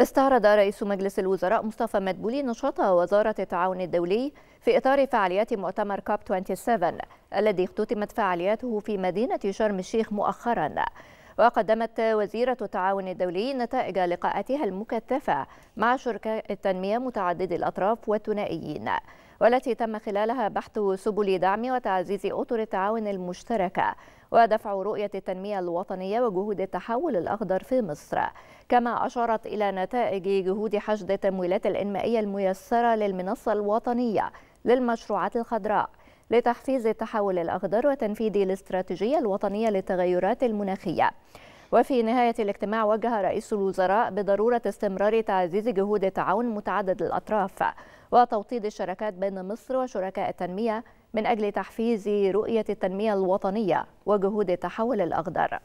استعرض رئيس مجلس الوزراء مصطفى مدبولي نشاط وزارة التعاون الدولي في إطار فعاليات مؤتمر كاب 27 الذي اختتمت فعالياته في مدينة شرم الشيخ مؤخرا وقدمت وزيرة التعاون الدولي نتائج لقاءاتها المكثفة مع شركاء التنمية متعددي الأطراف والثنائيين والتي تم خلالها بحث سبل دعم وتعزيز أطر التعاون المشتركة ودفع رؤية التنمية الوطنية وجهود التحول الأخضر في مصر كما أشارت إلى نتائج جهود حشد التمويلات الإنمائية الميسرة للمنصة الوطنية للمشروعات الخضراء لتحفيز التحول الأخضر وتنفيذ الاستراتيجية الوطنية للتغيرات المناخية وفي نهاية الاجتماع وجه رئيس الوزراء بضرورة استمرار تعزيز جهود التعاون متعدد الأطراف وتوطيد الشراكات بين مصر وشركاء التنمية من أجل تحفيز رؤية التنمية الوطنية وجهود التحول الأخضر